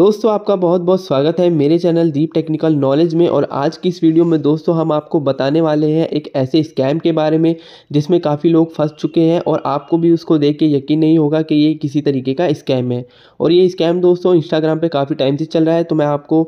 दोस्तों आपका बहुत बहुत स्वागत है मेरे चैनल दीप टेक्निकल नॉलेज में और आज की इस वीडियो में दोस्तों हम आपको बताने वाले हैं एक ऐसे स्कैम के बारे में जिसमें काफ़ी लोग फंस चुके हैं और आपको भी उसको देख के यकीन नहीं होगा कि ये किसी तरीके का स्कैम है और ये स्कैम दोस्तों इंस्टाग्राम पर काफ़ी टाइम से चल रहा है तो मैं आपको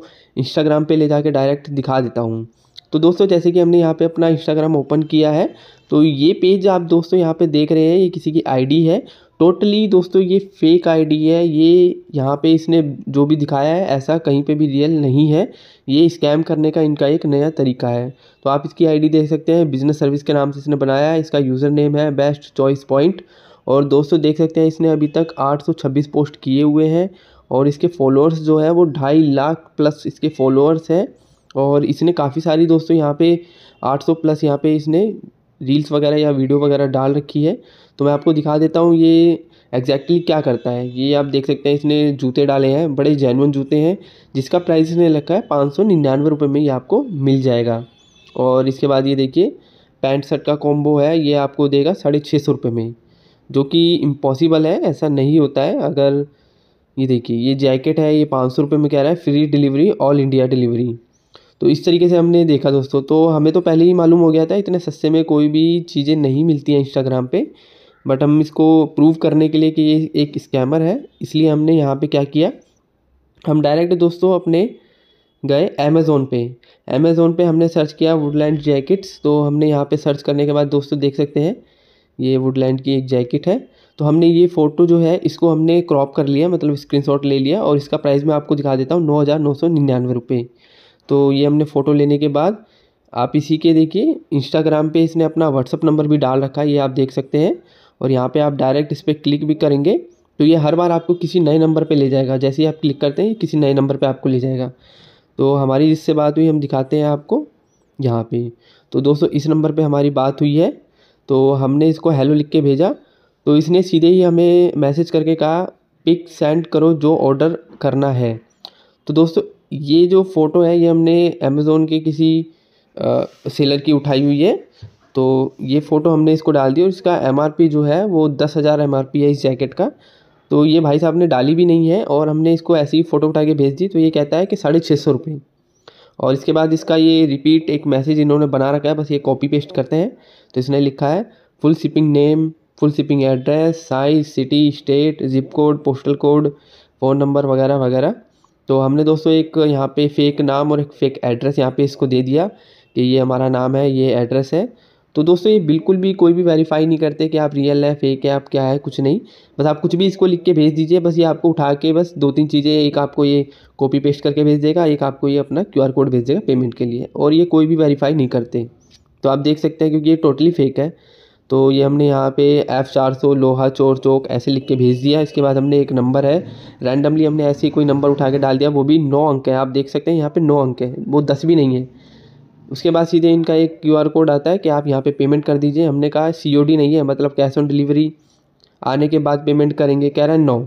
इंस्टाग्राम पर ले जाकर डायरेक्ट दिखा देता हूँ तो दोस्तों जैसे कि हमने यहाँ पे अपना इंस्टाग्राम ओपन किया है तो ये पेज आप दोस्तों यहाँ पे देख रहे हैं ये किसी की आईडी है टोटली दोस्तों ये फेक आईडी है ये यहाँ पे इसने जो भी दिखाया है ऐसा कहीं पे भी रियल नहीं है ये स्कैम करने का इनका एक नया तरीका है तो आप इसकी आई देख सकते हैं बिजनेस सर्विस के नाम से इसने बनाया है इसका यूज़र नेम है बेस्ट चॉइस पॉइंट और दोस्तों देख सकते हैं इसने अभी तक आठ पोस्ट किए हुए हैं और इसके फॉलोअर्स जो है वो ढाई लाख प्लस इसके फॉलोअर्स हैं और इसने काफ़ी सारी दोस्तों यहाँ पे 800 प्लस यहाँ पे इसने रील्स वगैरह या वीडियो वगैरह डाल रखी है तो मैं आपको दिखा देता हूँ ये एग्जैक्टली क्या करता है ये आप देख सकते हैं इसने जूते डाले हैं बड़े जैनवन जूते हैं जिसका प्राइस इसने रखा है पाँच सौ निन्यानवे रुपये में ये आपको मिल जाएगा और इसके बाद ये देखिए पैंट शर्ट का कॉम्बो है ये आपको देगा साढ़े छः सौ रुपये में जो कि इम्पॉसिबल है ऐसा नहीं होता है अगर ये देखिए ये जैकेट है ये पाँच सौ रुपये में कह रहा है free delivery all India delivery तो इस तरीके से हमने देखा दोस्तों तो हमें तो पहले ही मालूम हो गया था इतने सस्ते में कोई भी चीज़ें नहीं मिलती हैं इंस्टाग्राम पे बट हम इसको प्रूव करने के लिए कि ये एक स्कैमर है इसलिए हमने यहाँ पे क्या किया हम डायरेक्ट दोस्तों अपने गए अमेज़ोन पे अमेज़ोन पे हमने सर्च किया वुडलैंड जैकेट्स तो हमने यहाँ पर सर्च करने के बाद दोस्तों देख सकते हैं ये वुडलैंड की एक जैकेट है तो हमने ये फ़ोटो जो है इसको हमने क्रॉप कर लिया मतलब स्क्रीन ले लिया और इसका प्राइस मैं आपको दिखा देता हूँ नौ हज़ार नौ सौ निन्यानवे रुपये तो ये हमने फ़ोटो लेने के बाद आप इसी के देखिए इंस्टाग्राम पे इसने अपना व्हाट्सअप नंबर भी डाल रखा है ये आप देख सकते हैं और यहाँ पे आप डायरेक्ट इस पर क्लिक भी करेंगे तो ये हर बार आपको किसी नए नंबर पे ले जाएगा जैसे ही आप क्लिक करते हैं किसी नए नंबर पे आपको ले जाएगा तो हमारी जिससे बात हुई हम दिखाते हैं आपको यहाँ पर तो दोस्तों इस नंबर पर हमारी बात हुई है तो हमने इसको हेलो लिख के भेजा तो इसने सीधे ही हमें मैसेज करके कहा पिक सेंड करो जो ऑर्डर करना है तो दोस्तों ये जो फ़ोटो है ये हमने अमेज़ोन के किसी सेलर की उठाई हुई है तो ये फ़ोटो हमने इसको डाल दी और इसका एम आर पी जो है वो दस हज़ार एम आर पी है इस जैकेट का तो ये भाई साहब ने डाली भी नहीं है और हमने इसको ऐसी ही फ़ोटो उठा के भेज दी तो ये कहता है कि साढ़े छः सौ रुपये और इसके बाद इसका ये रिपीट एक मैसेज इन्होंने बना रखा है बस ये कॉपी पेस्ट करते हैं तो इसने लिखा है full shipping name full shipping address size city state zip code postal code phone number वगैरह वगैरह तो हमने दोस्तों एक यहाँ पे फेक नाम और एक फेक एड्रेस यहाँ पे इसको दे दिया कि ये हमारा नाम है ये एड्रेस है तो दोस्तों ये बिल्कुल भी कोई भी वेरीफाई नहीं करते कि आप रियल है फेक है आप क्या है कुछ नहीं बस आप कुछ भी इसको लिख के भेज दीजिए बस ये आपको उठा के बस दो तीन चीज़ें एक आपको ये कॉपी पेस्ट करके भेज देगा एक आपको ये अपना क्यू कोड भेज देगा पेमेंट के लिए और ये कोई भी वेरीफाई नहीं करते तो आप देख सकते हैं क्योंकि ये टोटली फेक है तो ये हमने यहाँ पे एफ़ चार सौ लोहा चोर चौक ऐसे लिख के भेज दिया इसके बाद हमने एक नंबर है रैंडमली हमने ऐसे ही कोई नंबर उठा के डाल दिया वो भी नौ अंक है आप देख सकते हैं यहाँ पे नौ अंक है वो दस भी नहीं है उसके बाद सीधे इनका एक क्यू आर कोड आता है कि आप यहाँ पे पेमेंट कर दीजिए हमने कहा सी ओ डी नहीं है मतलब कैश ऑन डिलीवरी आने के बाद पेमेंट करेंगे कह रहे हैं नौ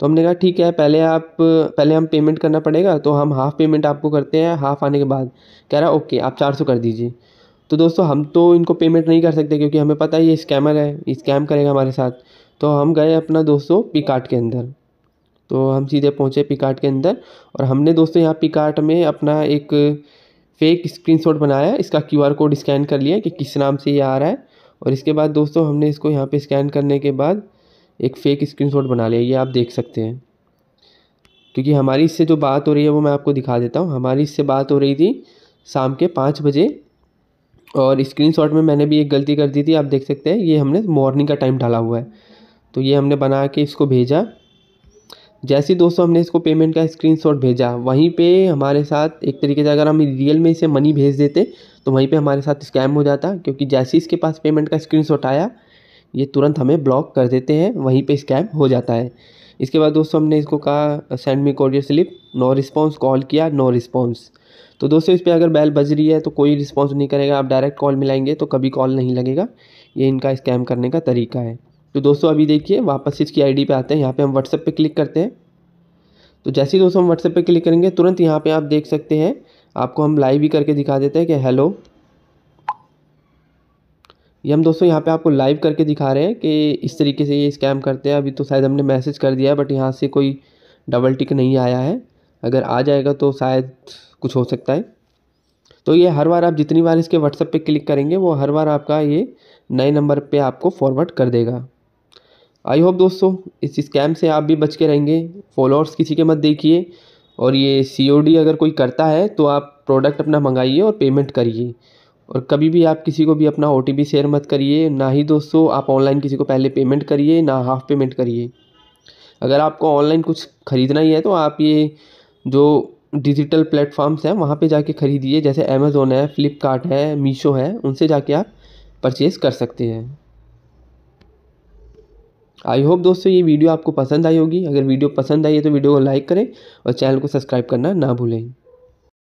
तो हमने कहा ठीक है पहले आप पहले हम पेमेंट करना पड़ेगा तो हम हाफ़ पेमेंट आपको करते हैं हाफ़ आने के बाद कह रहा ओके आप चार सौ कर दीजिए तो दोस्तों हम तो इनको पेमेंट नहीं कर सकते क्योंकि हमें पता है ये स्कैमर है स्कैम करेगा हमारे साथ तो हम गए अपना दोस्तों पिकार्ट के अंदर तो हम सीधे पहुँचे पिकार्ट के अंदर और हमने दोस्तों यहाँ पिकार्ट में अपना एक फेक स्क्रीनशॉट बनाया इसका क्यूआर कोड स्कैन कर लिया कि किस नाम से ये आ रहा है और इसके बाद दोस्तों हमने इसको यहाँ पे स्कैन करने के बाद एक फ़ेक स्क्रीन बना लिया ये आप देख सकते हैं क्योंकि हमारी इससे जो बात हो रही है वो मैं आपको दिखा देता हूँ हमारी इससे बात हो रही थी शाम के पाँच बजे और स्क्रीनशॉट में मैंने भी एक गलती कर दी थी आप देख सकते हैं ये हमने मॉर्निंग का टाइम डाला हुआ है तो ये हमने बना के इसको भेजा जैसे दोस्तों हमने इसको पेमेंट का स्क्रीनशॉट भेजा वहीं पे हमारे साथ एक तरीके से अगर हम रियल में इसे मनी भेज देते तो वहीं पे हमारे साथ स्कैम हो जाता क्योंकि जैसे ही इसके पास पेमेंट का शॉट आया ये तुरंत हमें ब्लॉक कर देते हैं वहीं पे स्कैम हो जाता है इसके बाद दोस्तों हमने इसको कहा send me courier slip no response call किया नो रिस्पॉन्स तो दोस्तों इस पर अगर बैल बज रही है तो कोई रिस्पॉन्स नहीं करेगा आप डायरेक्ट कॉल मिलाएंगे तो कभी कॉल नहीं लगेगा ये इनका स्कैम करने का तरीका है तो दोस्तों अभी देखिए वापस इसकी आईडी पे आते हैं यहाँ पे हम व्हाट्सएप पे क्लिक करते हैं तो जैसे ही दोस्तों हम व्हाट्सएप पे क्लिक करेंगे तुरंत यहाँ पे आप देख सकते हैं आपको हम लाइव भी करके दिखा देते हैं कि हेलो ये हम दोस्तों यहाँ पे आपको लाइव करके दिखा रहे हैं कि इस तरीके से ये स्कैम करते हैं अभी तो शायद हमने मैसेज कर दिया है बट यहाँ से कोई डबल टिक नहीं आया है अगर आ जाएगा तो शायद कुछ हो सकता है तो ये हर बार आप जितनी बार इसके व्हाट्सएप पे क्लिक करेंगे वो हर बार आपका ये नए नंबर पे आपको फॉरवर्ड कर देगा आई होप दोस्तों इस स्कैम से आप भी बच के रहेंगे फॉलोअर्स किसी के मत देखिए और ये सी अगर कोई करता है तो आप प्रोडक्ट अपना मंगाइए और पेमेंट करिए और कभी भी आप किसी को भी अपना ओ शेयर मत करिए ना ही दोस्तों आप ऑनलाइन किसी को पहले पेमेंट करिए ना हाफ़ पेमेंट करिए अगर आपको ऑनलाइन कुछ ख़रीदना ही है तो आप ये जो डिजिटल प्लेटफॉर्म्स हैं वहाँ पे जाके खरीदिए जैसे अमेज़ोन है फ्लिपकार्ट है मीशो है उनसे जाके आप परचेस कर सकते हैं आई होप दोस्तों ये वीडियो आपको पसंद आई होगी अगर वीडियो पसंद आई है तो वीडियो को लाइक करें और चैनल को सब्सक्राइब करना ना भूलें